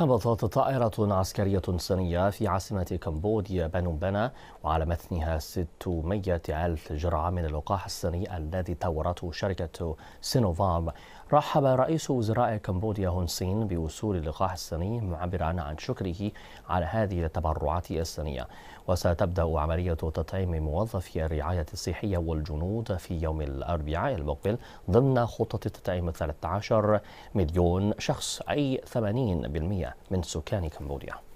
هبطت طائرة عسكرية صينية في عاصمة كمبوديا بانومبانا وعلى متنها 600 ألف جرعة من اللقاح الصيني الذي طورته شركة سينوفارم رحب رئيس وزراء كمبوديا هون سين بوصول اللقاح الصيني معبرا عن شكره على هذه التبرعات الصينية وستبدأ عملية تطعيم موظفي الرعاية الصحية والجنود في يوم الأربعاء المقبل ضمن خطة تطعيم 13 مليون شخص أي 80% من سكان كمبوديا